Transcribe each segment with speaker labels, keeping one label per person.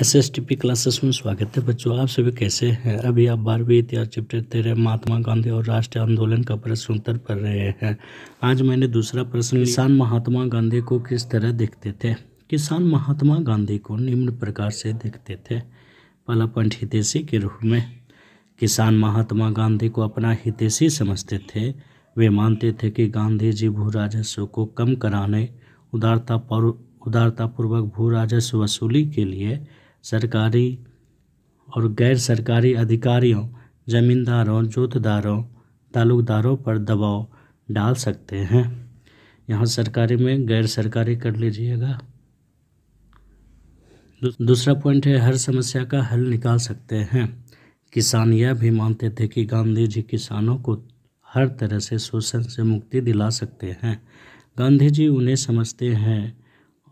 Speaker 1: S S T P classes में स्वागत है बच्चों आप सभी कैसे हैं अभी आप बारहवीं इतिहास चैप्टर तेरह महात्मा गांधी और राष्ट्रीय आंदोलन का प्रश्न उत्तर पढ़ रहे हैं आज मैंने दूसरा प्रश्न किसान महात्मा गांधी को किस तरह देखते थे किसान महात्मा गांधी को निम्न प्रकार से देखते थे पहला पॉइंट हितेशी के रूप में किसान महात्मा गांधी को अपना हितेशी समझते थे वे मानते थे कि गांधी जी भू राजस्व को कम कराने उदारता उदारतापूर्वक भू राजस्व वसूली के लिए सरकारी और गैर सरकारी अधिकारियों ज़मींदारों जोतदारों तालुकदारों पर दबाव डाल सकते हैं यहाँ सरकारी में गैर सरकारी कर लीजिएगा दूसरा पॉइंट है हर समस्या का हल निकाल सकते हैं किसान यह भी मानते थे कि गांधी जी किसानों को हर तरह से शोषण से मुक्ति दिला सकते हैं गांधी जी उन्हें समझते हैं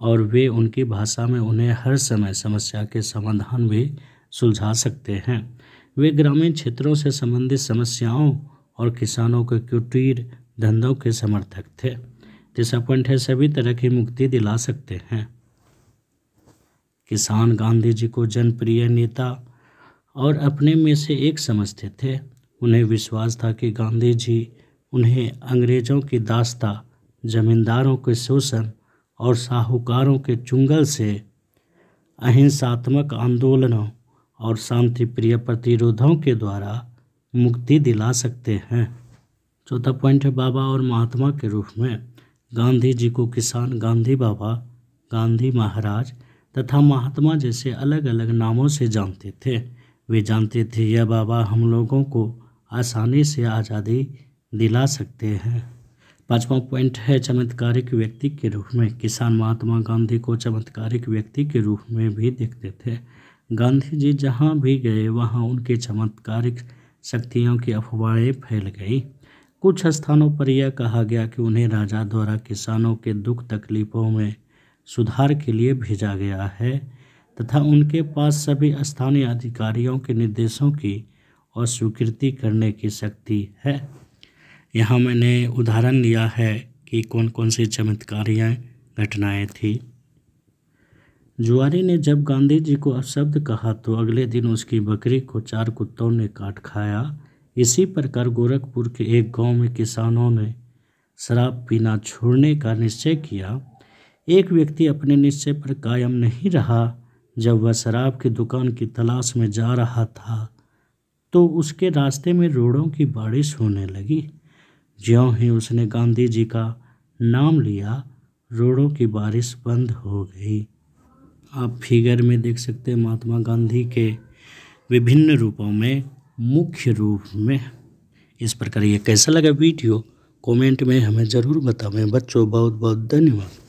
Speaker 1: और वे उनकी भाषा में उन्हें हर समय समस्या के समाधान भी सुलझा सकते हैं वे ग्रामीण क्षेत्रों से संबंधित समस्याओं और किसानों के कुटीर धंधों के समर्थक थे डिसअपॉइंट है सभी तरह की मुक्ति दिला सकते हैं किसान गांधी जी को जनप्रिय नेता और अपने में से एक समझते थे उन्हें विश्वास था कि गांधी जी उन्हें अंग्रेज़ों की दास्ता जमींदारों के शोषण और साहूकारों के चुंगल से अहिंसात्मक आंदोलनों और शांतिप्रिय प्रतिरोधों के द्वारा मुक्ति दिला सकते हैं चौथा पॉइंट है बाबा और महात्मा के रूप में गांधी जी को किसान गांधी बाबा गांधी महाराज तथा महात्मा जैसे अलग अलग नामों से जानते थे वे जानते थे यह बाबा हम लोगों को आसानी से आज़ादी दिला सकते हैं पांचवा पॉइंट है चमत्कारिक व्यक्ति के रूप में किसान महात्मा गांधी को चमत्कारिक व्यक्ति के रूप में भी देखते थे गांधी जी जहाँ भी गए वहाँ उनके चमत्कारिक शक्तियों की अफवाहें फैल गई कुछ स्थानों पर यह कहा गया कि उन्हें राजा द्वारा किसानों के दुख तकलीफ़ों में सुधार के लिए भेजा गया है तथा उनके पास सभी स्थानीय अधिकारियों के निर्देशों की और स्वीकृति करने की शक्ति है यहाँ मैंने उदाहरण लिया है कि कौन कौन सी चमत्कारियाँ घटनाएँ थी जुआरी ने जब गांधी जी को अपशब्द कहा तो अगले दिन उसकी बकरी को चार कुत्तों ने काट खाया इसी प्रकार गोरखपुर के एक गांव में किसानों ने शराब पीना छोड़ने का निश्चय किया एक व्यक्ति अपने निश्चय पर कायम नहीं रहा जब वह शराब की दुकान की तलाश में जा रहा था तो उसके रास्ते में रोड़ों की बारिश होने लगी ज्यों ही उसने गांधी जी का नाम लिया रोड़ों की बारिश बंद हो गई आप फिगर में देख सकते हैं महात्मा गांधी के विभिन्न रूपों में मुख्य रूप में इस प्रकार ये कैसा लगा वीडियो कमेंट में हमें ज़रूर बताएं बच्चों बहुत बहुत धन्यवाद